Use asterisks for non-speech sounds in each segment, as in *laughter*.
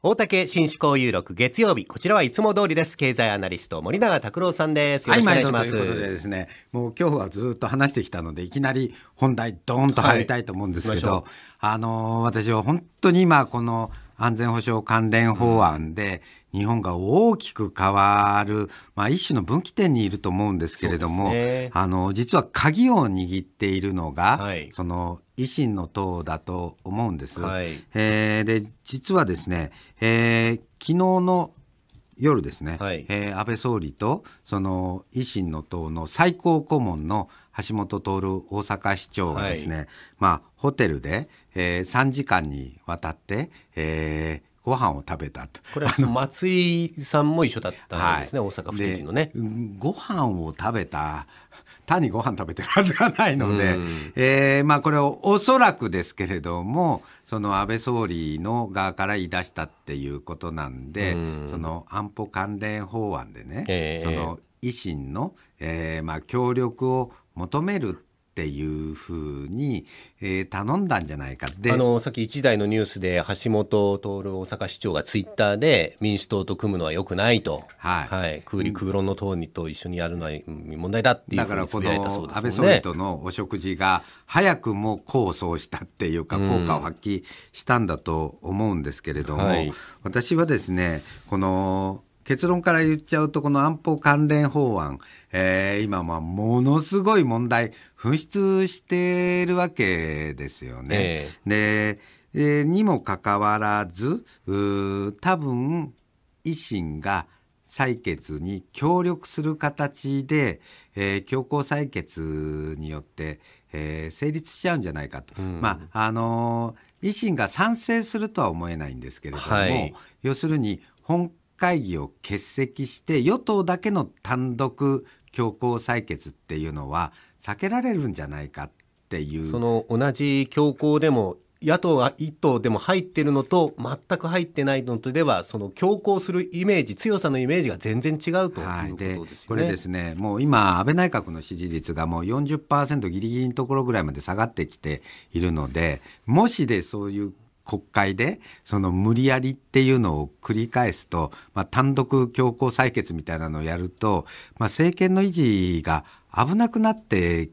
大竹新思考有録月曜日、こちらはいつも通りです。経済アナリスト森永卓郎さんです。よろしくお願いします。はい、ということでですね、もう今日はずっと話してきたので、いきなり本題ドーンと入りたいと思うんですけど、はい、あのー、私は本当に今この安全保障関連法案で、日本が大きく変わる、まあ、一種の分岐点にいると思うんですけれども、ね、あの実は鍵を握っているのが、はい、その維新の党だと思うんです。はい、えー、で実はですね、えー、昨日の夜ですね、はい、えー、安倍総理とその維新の党の最高顧問の橋本徹大阪市長がですね、はい、まあ、ホテルで、えー、3時間にわたって、えー、ご飯を食べたとこれは松井さんも一緒だったんですね、はい、大阪府知事のね。ご飯を食べた単にご飯食べてるはずがないので、うん、えー、まあ、これをおそらくですけれどもその安倍総理の側から言い出したっていうことなんで、うん、その安保関連法案でね、えー、その維新の、えーまあ、協力を求めるっていうふうに、えー、頼んだんじゃないかであのさっき1台のニュースで橋本徹大阪市長がツイッターで民主党と組むのはよくないと、はいはい、空理空論の党にと一緒にやるのは問題だっていうふうにつぶやいたそうです、ね、だからこの安倍総理とのお食事が早くも功を奏したっていうか効果を発揮したんだと思うんですけれども、うんはい、私はですねこの結論から言っちゃうとこの安保関連法案、えー、今はものすごい問題噴出しているわけですよね。えー、で、えー、にもかかわらず多分維新が採決に協力する形で、えー、強行採決によって、えー、成立しちゃうんじゃないかと、うん、まああのー、維新が賛成するとは思えないんですけれども、はい、要するに本会議を欠席して与党だけの単独強行採決っていうのは避けられるんじゃないかっていうその同じ強行でも野党が一党でも入ってるのと全く入ってないのとではその強行するイメージ強さのイメージが全然違うということですね、これですねもう今安倍内閣の支持率がもう40%ギリギリのところぐらいまで下がってきているのでもしでそういう国会でその無理やりっていうのを繰り返すと、まあ、単独強行採決みたいなのをやると、まあ、政権の維持が危なくなって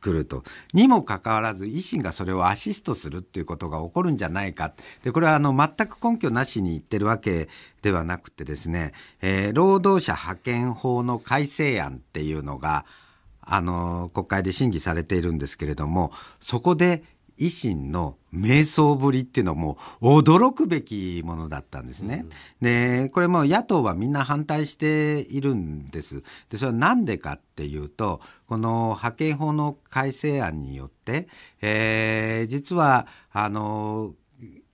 くると。にもかかわらず、維新がそれをアシストするっていうことが起こるんじゃないか。で、これはあの、全く根拠なしに言ってるわけではなくてですね、えー、労働者派遣法の改正案っていうのが、あの、国会で審議されているんですけれども、そこで維新の瞑想ぶりっていうのはもう驚くべきものだったんですね。でこれも野党はみんな反対しているんです。でそれは何でかっていうとこの派遣法の改正案によって、えー、実はあの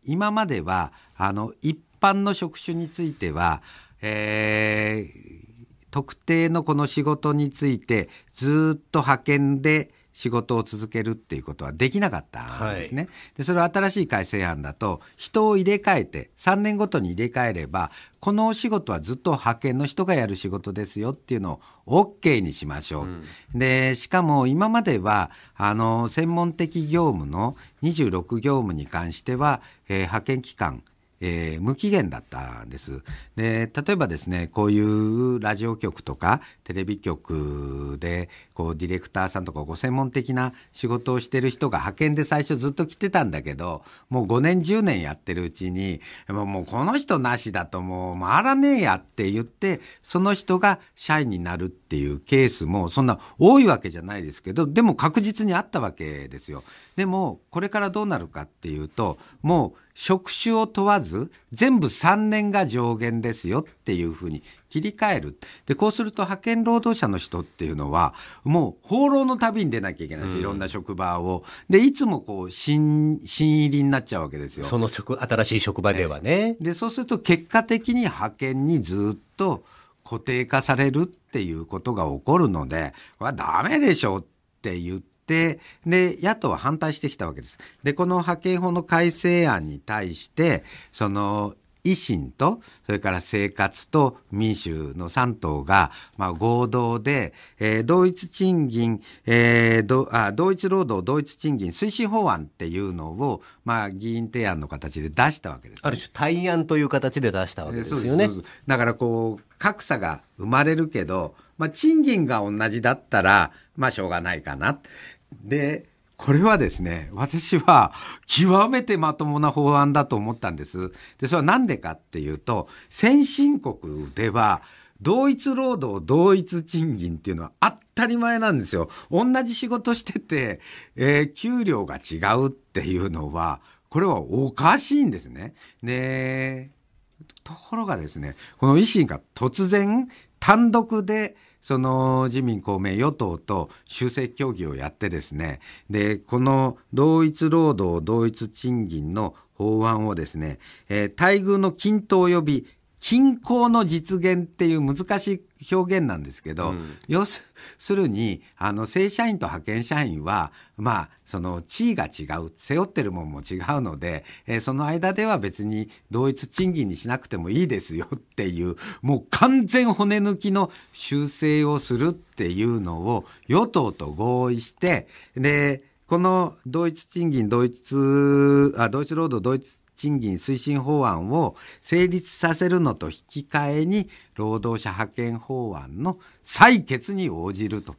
今まではあの一般の職種については、えー、特定のこの仕事についてずっと派遣で仕事を続けるっていうことはできなかったんですね。はい、でそれは新しい改正案だと人を入れ替えて3年ごとに入れ替えればこのお仕事はずっと派遣の人がやる仕事ですよっていうのを OK にしましょう。うん、でしかも今まではあの専門的業務の26業務に関しては、えー、派遣期間えー、無期限だったんです。で例えばですねこういうラジオ局とかテレビ局でこうディレクターさんとかご専門的な仕事をしてる人が派遣で最初ずっと来てたんだけどもう5年10年やってるうちにもうこの人なしだともう回らねえやって言ってその人が社員になるっていうケースもそんな多いわけじゃないですけどでも確実にあったわけですよ。でもこれからどうなるかっていうともう職種を問わず全部3年が上限ですよっていうふうに切り替えるでこうすると派遣労働者の人っていうのはもう放浪の旅に出なきゃいけないし、うん、いろんな職場をでいつもこう新新入りになっちゃうわけですよその職新しい職場ではね。ねでそうすると結果的に派遣にずっと固定化されるっていうことが起こるのでこれはダメでしょって言って。で野党は反対してきたわけです。でこの派遣法の改正案に対してその維新とそれから生活と民主の3党が、まあ、合同で、えー、同一賃金、えー、同一労働同一賃金推進法案っていうのを、まあ、議員提案の形で出したわけです、ね、ある種対案という形で出したわけですよね。だからこう格差が生まれるけど、まあ、賃金が同じだったら、まあ、しょうがないかな。で、これはですね、私は極めてまともな法案だと思ったんです。で、それは何でかっていうと、先進国では、同一労働同一賃金っていうのは当たり前なんですよ。同じ仕事してて、えー、給料が違うっていうのは、これはおかしいんですね。ねところがですね、この維新が突然単独で、その自民公明与党と修正協議をやってですねでこの同一労働同一賃金の法案をですね、えー、待遇の均等及び均衡の実現っていう難しい表現なんですけど、うん、要するにあの正社員と派遣社員はまあその地位が違う背負ってるもんも違うので、えー、その間では別に同一賃金にしなくてもいいですよっていうもう完全骨抜きの修正をするっていうのを与党と合意してでこの同一賃金同一あ同一労働同一賃金推進法案を成立させるのと引き換えに労働者派遣法案の採決に応じると、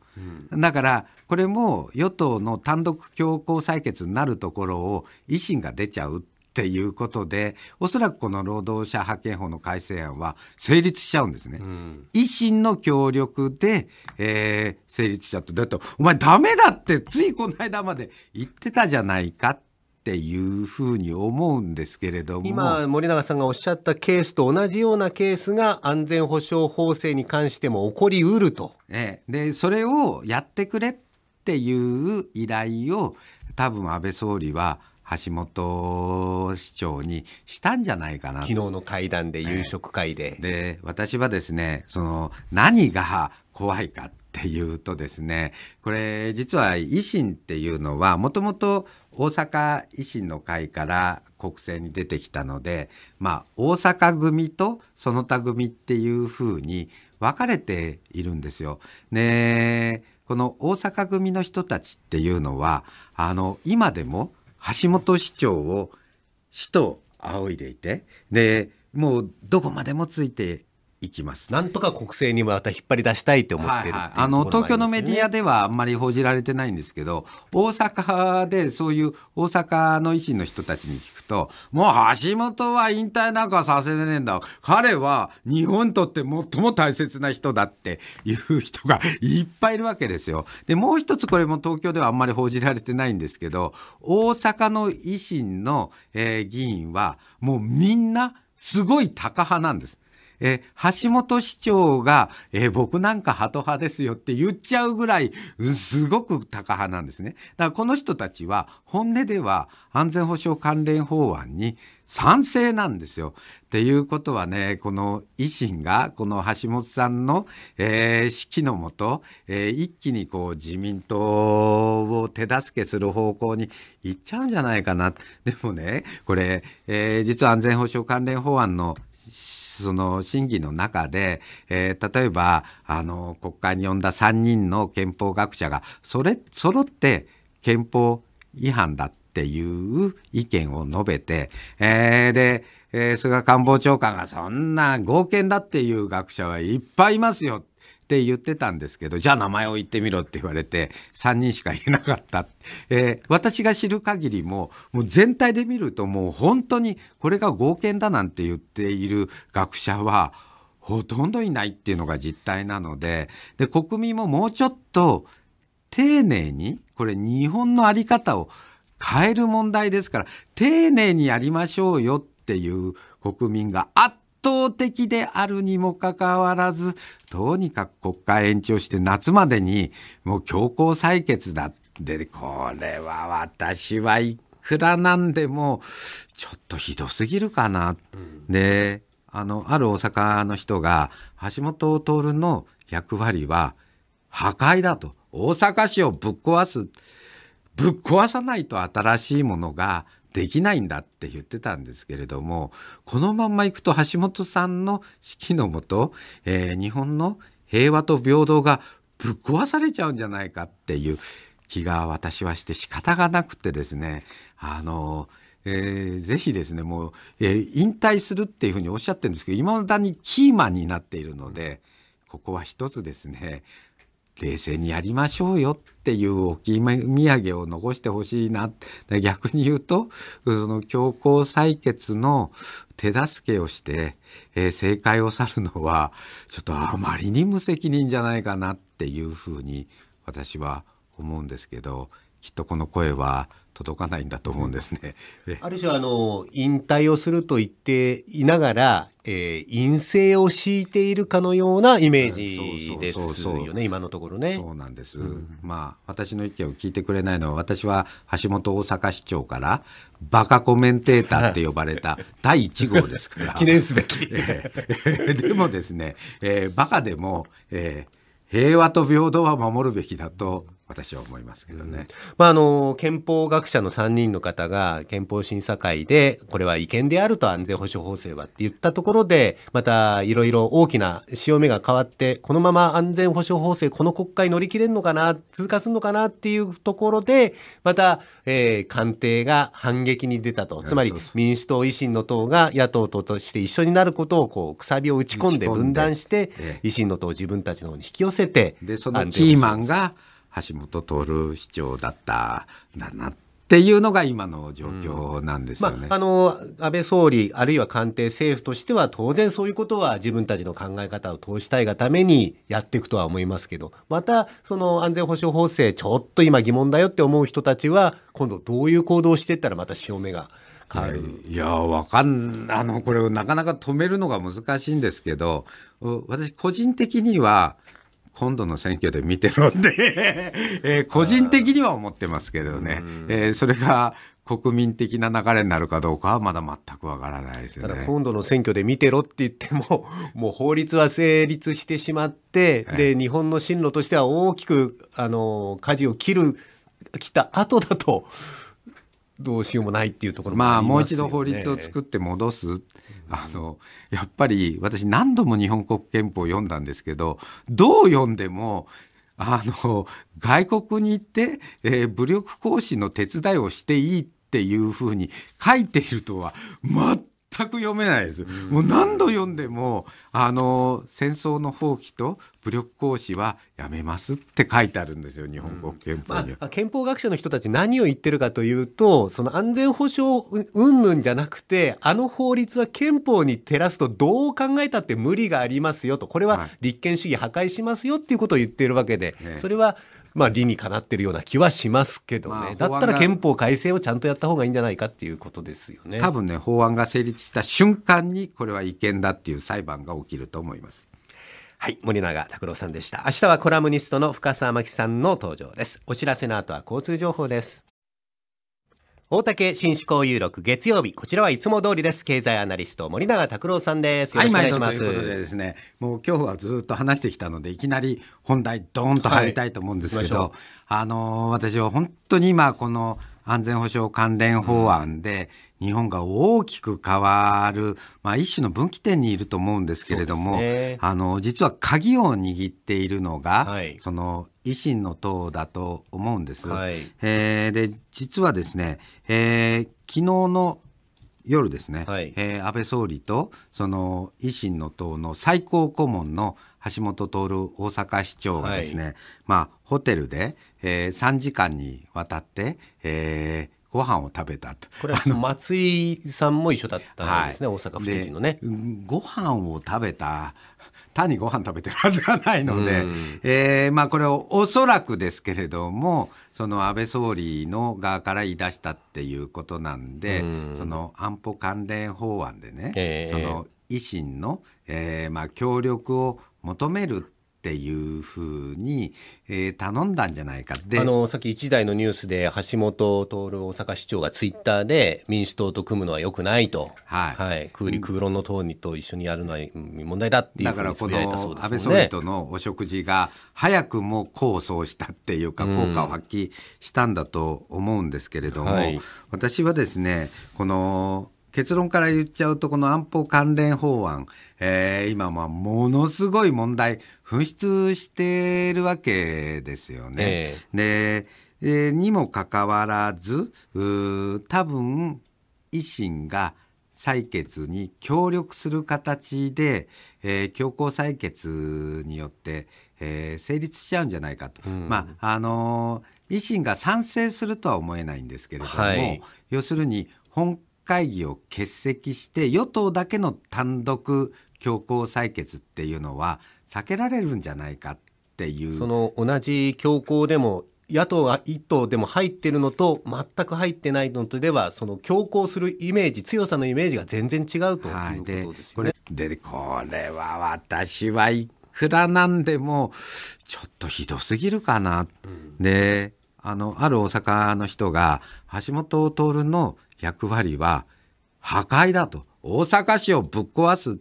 うん、だからこれも与党の単独強行採決になるところを維新が出ちゃうっていうことで、おそらくこの労働者派遣法の改正案は成立しちゃうんですね。うん、維新の協力で、えー、成立しちゃった。だと、お前ダメだってついこの間まで言ってたじゃないかって。いうふうに思うんですけれども今森永さんがおっしゃったケースと同じようなケースが安全保障法制に関しても起こりうると。でそれをやってくれっていう依頼を多分安倍総理は橋本市長にしたんじゃないかな昨日の会談で、夕食会で。で、私はですね、その、何が怖いかっていうとですね、これ、実は維新っていうのは、もともと大阪維新の会から国政に出てきたので、まあ、大阪組とその他組っていうふうに分かれているんですよ。ねこの大阪組の人たちっていうのは、あの、今でも橋本市長を市と仰いでいてでもうどこまでもついていきますなんとか国政にまた引っ張り出したいって思ってる、あの、東京のメディアではあんまり報じられてないんですけど大阪でそういう大阪の維新の人たちに聞くともう橋本は引退なんかさせねえんだ彼は日本にとって最も大切な人だっていう人がいっぱいいるわけですよ。でもう一つこれも東京ではあんまり報じられてないんですけど大阪の維新の、えー、議員はもうみんなすごい高派なんです。え橋本市長が、え僕なんかハト派ですよって言っちゃうぐらい、すごくタカ派なんですね。だからこの人たちは、本音では安全保障関連法案に賛成なんですよ。っていうことはね、この維新が、この橋本さんの、えー、指揮のもと、えー、一気にこう自民党を手助けする方向に行っちゃうんじゃないかな。でもね、これ、えー、実は安全保障関連法案のその審議の中で、えー、例えばあの国会に呼んだ3人の憲法学者がそれ揃って憲法違反だっていう意見を述べて、えー、で、え菅官房長官がそんな合憲だっていう学者はいっぱいいますよってって言ってたんですけど、じゃあ名前を言ってみろって言われて、3人しか言えなかった。えー、私が知る限りも、もう全体で見るともう本当にこれが合憲だなんて言っている学者は、ほとんどいないっていうのが実態なので、で、国民ももうちょっと丁寧に、これ日本のあり方を変える問題ですから、丁寧にやりましょうよっていう国民があっ倒的であるにもかかわらず、とにかく国会延長して夏までにもう強行採決だって、これは私はいくらなんでもちょっとひどすぎるかな。うん、で、あの、ある大阪の人が橋本徹の役割は破壊だと。大阪市をぶっ壊す。ぶっ壊さないと新しいものができないんだって言ってたんですけれどもこのまんまいくと橋本さんの指揮のもと、えー、日本の平和と平等がぶっ壊されちゃうんじゃないかっていう気が私はして仕方がなくてですねあのえー、ぜひですねもう、えー、引退するっていうふうにおっしゃってるんですけどいまだにキーマンになっているので、ここは一つですね冷静にやりましょうよっていう置き土産を残してほしいな逆に言うとその強行採決の手助けをして、えー、正解を去るのはちょっとあまりに無責任じゃないかなっていうふうに私は思うんですけどきっとこの声は届かないんだと思うんですね。ある種あの引退をすると言っていながら、えー、陰性を敷いているかのようなイメージですよね今のところね。そうなんです、うん、まあ私の意見を聞いてくれないのは私は橋本大阪市長からバカコメンテーターって呼ばれた *laughs* 第1号ですから記念すべき、えー、*laughs* でもですね、えー、バカでも、えー、平和と平等は守るべきだと私は思いますけどね、うん、まあ、あの憲法学者の3人の方が憲法審査会でこれは違憲であると安全保障法制はって言ったところでまたいろいろ大きな潮目が変わってこのまま安全保障法制この国会乗り切れるのかな通過するのかなっていうところでまた、えー、官邸が反撃に出たとつまり民主党維新の党が野党ととして一緒になることをこうくさびを打ち込んで分断して、維新の党を自分たちの方に引き寄せてでそのキーマンが橋本徹市長だったんだなっていうのが今の状況なんですよね、うん、まあ、あの安倍総理あるいは官邸政府としては当然そういうことは自分たちの考え方を通したいがためにやっていくとは思いますけどまたその安全保障法制ちょっと今疑問だよって思う人たちは今度どういう行動をしていったらまた潮目が。はい、いやわかんあのこれをなかなか止めるのが難しいんですけど私個人的には今度の選挙で見てろってえー、個人的には思ってますけどね、えー、それが国民的な流れになるかどうかはまだ全くわからないですよね。ただ今度の選挙で見てろって言っても、*laughs* もう法律は成立してしまって、で、日本の進路としては大きく、あの、舵を切る、切った後だと、どうしようもないっていうところもあ、ね、まあもう一度法律を作って戻す、あのやっぱり私何度も日本国憲法を読んだんですけどどう読んでもあの外国に行って、えー、武力行使の手伝いをしていいっていうふうに書いているとは全く読めないです。もう何度読んでも、あの、戦争の放棄と武力行使はやめますって書いてあるんですよ、日本国憲法には、まあ、憲法学者の人たち何を言ってるかというと、その安全保障云々じゃなくて、あの法律は憲法に照らすとどう考えたって無理がありますよと、これは立憲主義破壊しますよっていうことを言っているわけで、はいね、それはまあ、理にかなってるような気はしますけどね、まあ、だったら憲法改正をちゃんとやった方がいいんじゃないかっていうことですよね多分ね法案が成立した瞬間にこれは違憲だっていう裁判が起きると思いますはい森永拓郎さんでした明日はコラムニストの深澤真紀さんの登場ですお知らせの後は交通情報です大竹新思考有録月曜日こちらはいつも通りです経済アナリスト森永卓郎さんですよろしくお願いします、はい、ということでですねもう今日はずっと話してきたのでいきなり本題ドーンと入りたいと思うんですけど、はい、あのー、私は本当に今この安全保障関連法案で日本が大きく変わる、まあ、一種の分岐点にいると思うんですけれども、ね、あの実は鍵を握っているのが、はい、その維新の党だと思うんです。はい、えー、で実はですね、えー、昨日の夜ですね、はい、えー、安倍総理とその維新の党の最高顧問の橋本徹大阪市長がですね、はい、まあ、ホテルで、えー、3時間にわたって、えー、ご飯を食べたとこれは松井さんも一緒だったんですね、はい、大阪府知事のねご飯を食べた単にご飯食べてるはずがないので、うん、えー、まあ、これをおそらくですけれどもその安倍総理の側から言い出したっていうことなんで、うん、その安保関連法案でね、えー、その維新の、えーまあ、協力を求めるっていうふうに、えー、頼んだんじゃないかであのさっき1台のニュースで橋下徹大阪市長がツイッターで民主党と組むのはよくないと、はい、はい、空理空論の党にと一緒にやるのは問題だっていうふうに言ぶやいたそうです、ね、だからこの安倍総理とのお食事が早くも功を奏したっていうか効果を発揮したんだと思うんですけれども、うんはい、私はですねこの結論から言っちゃうと、この安保関連法案、えー、今はものすごい問題、噴出しているわけですよね。えー、で、えー、にもかかわらず、多分、維新が採決に協力する形で、えー、強行採決によって、えー、成立しちゃうんじゃないかと。うん、まあ、あのー、維新が賛成するとは思えないんですけれども、はい、要するに本会議を欠席して与党だけの単独強行採決っていうのは避けられるんじゃないかっていうその同じ強行でも野党が1党でも入ってるのと全く入ってないのとではその強行するイメージ強さのイメージが全然違うということですよね。はい、でこれは私はいくらなんでもちょっとひどすぎるかな。うん、であのある大阪の人が橋本徹の役割は破壊だと大阪市をぶっ壊す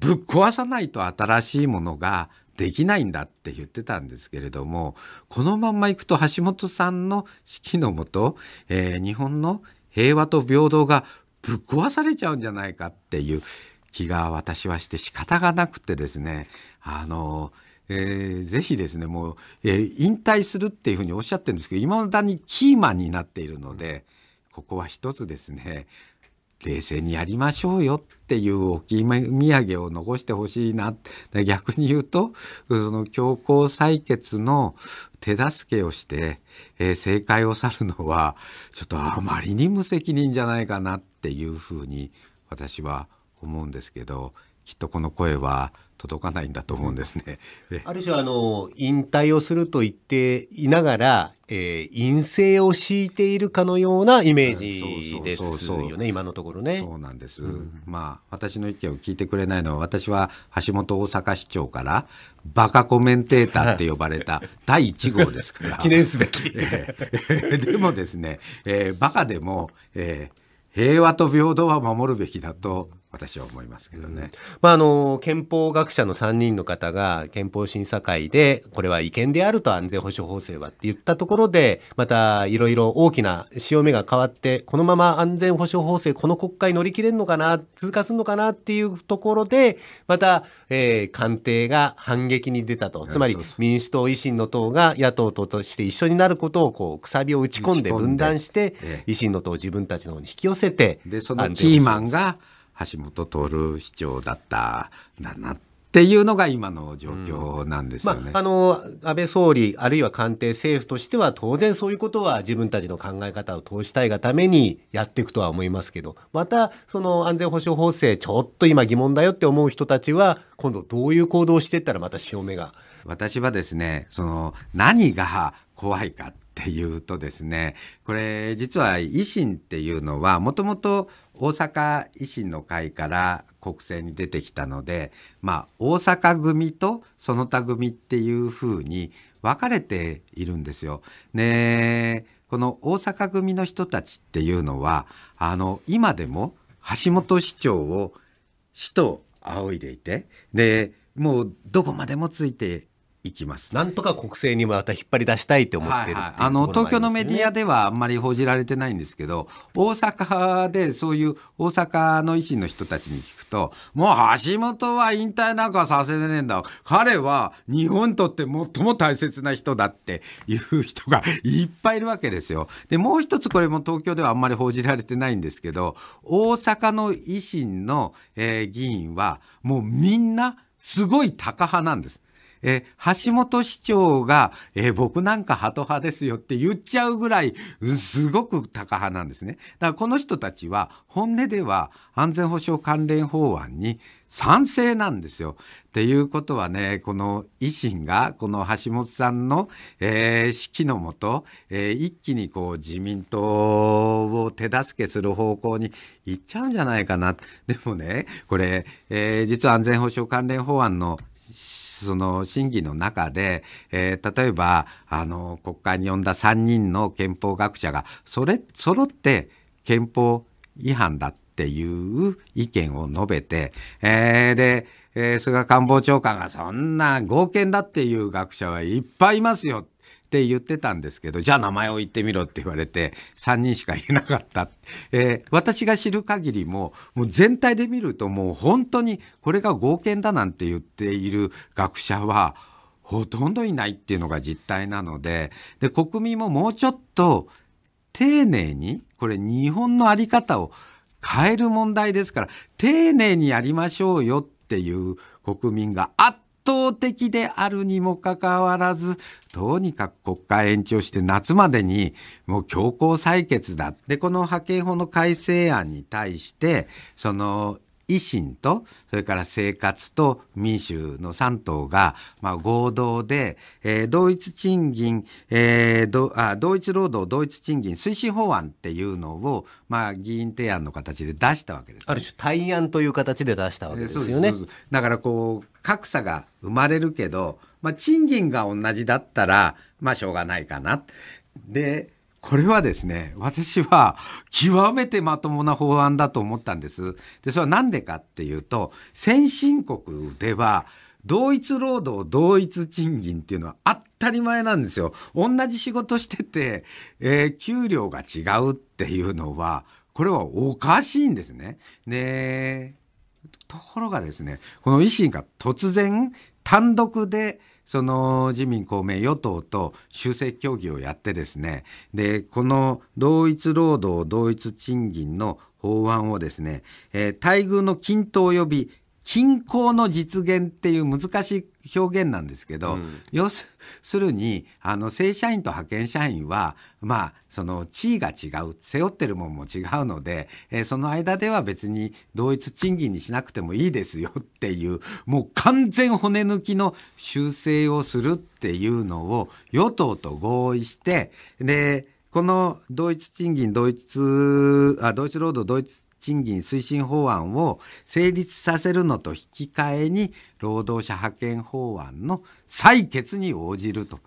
ぶっ壊さないと新しいものができないんだって言ってたんですけれどもこのまんまいくと橋本さんの指揮のもと、えー、日本の平和と平等がぶっ壊されちゃうんじゃないかっていう気が私はして仕方がなくてですねあのえー、ぜひですねもう、えー、引退するっていうふうにおっしゃってるんですけどいまだにキーマンになっているので。うんここは一つですね冷静にやりましょうよっていう置き土産を残してほしいな逆に言うとその強行採決の手助けをして、えー、正解を去るのはちょっとあまりに無責任じゃないかなっていうふうに私は思うんですけどきっとこの声は届かないんだと思うんですね。ある種あの引退をすると言っていながら、えー、陰性を敷いているかのようなイメージですよね今のところね。そうなんです、うん、まあ私の意見を聞いてくれないのは私は橋本大阪市長からバカコメンテーターって呼ばれた *laughs* 第1号ですから記念すべき、えー、*laughs* でもですね、えー、バカでも、えー、平和と平等は守るべきだと私は思いますけどね、うん、まあ、あの憲法学者の3人の方が憲法審査会でこれは違憲であると安全保障法制はって言ったところでまたいろいろ大きな潮目が変わってこのまま安全保障法制この国会乗り切れるのかな通過するのかなっていうところでまた、えー、官邸が反撃に出たとつまり民主党維新の党が野党ととして一緒になることをこうくさびを打ち込んで分断して、維新の党を自分たちの方に引き寄せてでそのキーマンが橋本徹市長だったんだなっていうのが今の状況なんですよね、うん、まあ、あの安倍総理あるいは官邸政府としては当然そういうことは自分たちの考え方を通したいがためにやっていくとは思いますけどまたその安全保障法制ちょっと今疑問だよって思う人たちは今度どういう行動をしていったらまた潮目が。私はですねその何が怖いかっていうとですねこれ実は維新っていうのはもともと大阪維新の会から国政に出てきたので、まあ、大阪組とその他組っていうふうに分かれているんですよ。ねこの大阪組の人たちっていうのはあの今でも橋本市長を市と仰いでいてでもうどこまでもついていきます。なんとか国政にまた引っ張り出したいって思ってる、あの、東京のメディアではあんまり報じられてないんですけど、大阪でそういう大阪の維新の人たちに聞くと、もう橋本は引退なんかさせねえんだ。彼は日本にとって最も大切な人だっていう人がいっぱいいるわけですよ。で、もう一つこれも東京ではあんまり報じられてないんですけど、大阪の維新の、えー、議員はもうみんなすごい高派なんです。え橋本市長が、え僕なんかハト派ですよって言っちゃうぐらい、すごくタカ派なんですね。だからこの人たちは、本音では安全保障関連法案に賛成なんですよ。っていうことはね、この維新が、この橋本さんの、えー、指揮のもと、えー、一気にこう自民党を手助けする方向に行っちゃうんじゃないかな。でもね、これ、えー、実は安全保障関連法案のその審議の中で、えー、例えばあの国会に呼んだ3人の憲法学者がそれ揃って憲法違反だっていう意見を述べて、えー、で、えー、菅官房長官がそんな合憲だっていう学者はいっぱいいますよってって言ってたんですけど、じゃあ名前を言ってみろって言われて、3人しか言えなかった。えー、私が知る限りも、もう全体で見るともう本当にこれが合憲だなんて言っている学者は、ほとんどいないっていうのが実態なので、で、国民ももうちょっと丁寧に、これ日本のあり方を変える問題ですから、丁寧にやりましょうよっていう国民があって、倒的であるにもかかわらず、とにかく国会延長して夏までにもう強行採決だ。で、この派遣法の改正案に対して、その維新とそれから生活と民主の3党が、まあ、合同で、えー、同一賃金、えー、同一労働同一賃金推進法案っていうのを、まあ、議員提案の形で出したわけです、ね、ある種対案という形で出したわけですよね。えー、だからこう格差が生まれるけど、まあ、賃金が同じだったら、まあ、しょうがないかな。で、これはですね、私は極めてまともな法案だと思ったんです。で、それはなんでかっていうと、先進国では、同一労働同一賃金っていうのは当たり前なんですよ。同じ仕事してて、えー、給料が違うっていうのは、これはおかしいんですね。ねところがですねこの維新が突然単独でその自民公明与党と修正協議をやってですねでこの同一労働同一賃金の法案をですね、えー、待遇の均等及び均衡の実現っていう難しい表現なんですけど、うん、要するにあの正社員と派遣社員はまあその地位が違う背負ってるもんも違うので、えー、その間では別に同一賃金にしなくてもいいですよっていうもう完全骨抜きの修正をするっていうのを与党と合意してでこの同一賃金同一あ同一労働同一賃金推進法案を成立させるのと引き換えに労働者派遣法案の採決に応じると、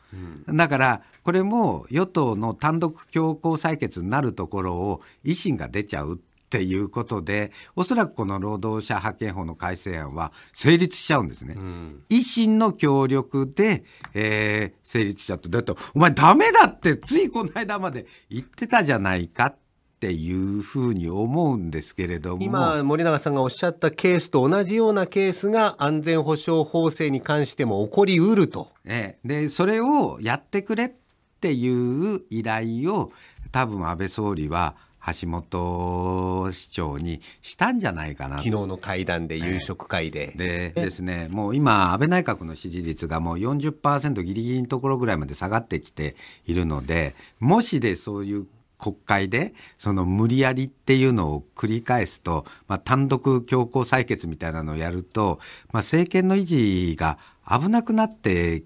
うん、だからこれも与党の単独強行採決になるところを維新が出ちゃうっていうことでおそらくこの労働者派遣法の改正案は成立しちゃうんですね。うん、維新の協力で、えー、成立しちゃってだてお前ダメだってついこの間まで言ってたじゃないかっっていうふうに思うんですけれども今森永さんがおっしゃったケースと同じようなケースが安全保障法制に関しても起こりうると。でそれをやってくれっていう依頼を多分安倍総理は橋本市長にしたんじゃないかな昨日の会談で、夕食会で。でですね、もう今、安倍内閣の支持率がもう40%ギリギリのところぐらいまで下がってきているので、もしでそういう国会でその無理やりっていうのを繰り返すと、まあ、単独強行採決みたいなのをやると、まあ、政権の維持が危なくなって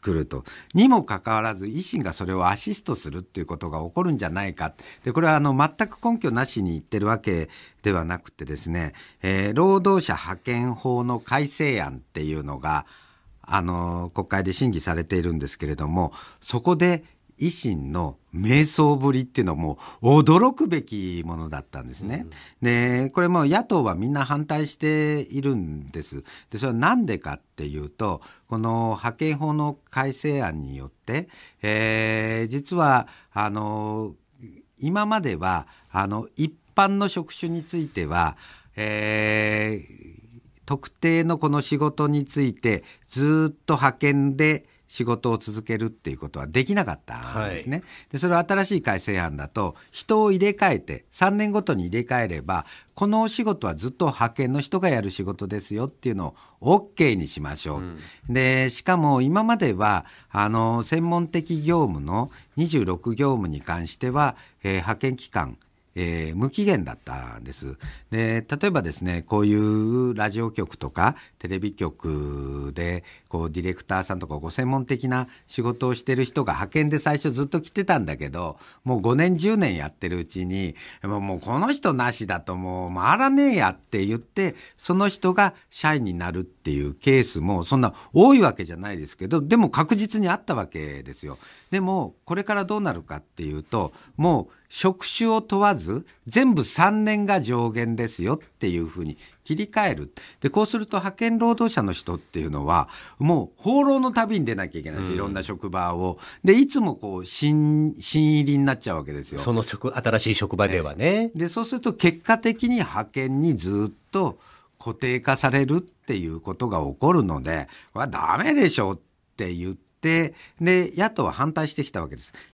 くると。にもかかわらず、維新がそれをアシストするっていうことが起こるんじゃないか。で、これはあの、全く根拠なしに言ってるわけではなくてですね、えー、労働者派遣法の改正案っていうのが、あの、国会で審議されているんですけれども、そこで、維新の瞑想ぶりっていうのはもう驚くべきものだったんですね。で、これも野党はみんな反対しているんです。で、それは何でかっていうと、この派遣法の改正案によって、えー、実は、あの、今までは、あの、一般の職種については、えー、特定のこの仕事についてずっと派遣で、仕事を続けるっていうことはできなかったんですね。はい、でそれは新しい改正案だと人を入れ替えて3年ごとに入れ替えればこのお仕事はずっと派遣の人がやる仕事ですよっていうのを OK にしましょう。うん、でしかも今まではあの専門的業務の26業務に関しては、えー、派遣期間えー、無期限だったんです。で例えばですねこういうラジオ局とかテレビ局でこうディレクターさんとかご専門的な仕事をしてる人が派遣で最初ずっと来てたんだけどもう5年10年やってるうちにもうこの人なしだともう回らねえやって言ってその人が社員になるっていうケースもそんな多いわけじゃないですけどでも確実にあったわけですよ。でもこれからどうなるかっていうともう職種を問わず全部3年が上限ですよっていうふうに切り替えるでこうすると派遣労働者の人っていうのはもう放浪の旅に出なきゃいけないし、うん、いろんな職場をでいつもこう新新入りになっちゃうわけですよその職新しい職場ではね。ねでそうすると結果的に派遣にずっと固定化されるっていうことが起こるのでこれはダメでしょって言って。で野党は反対してきたわけです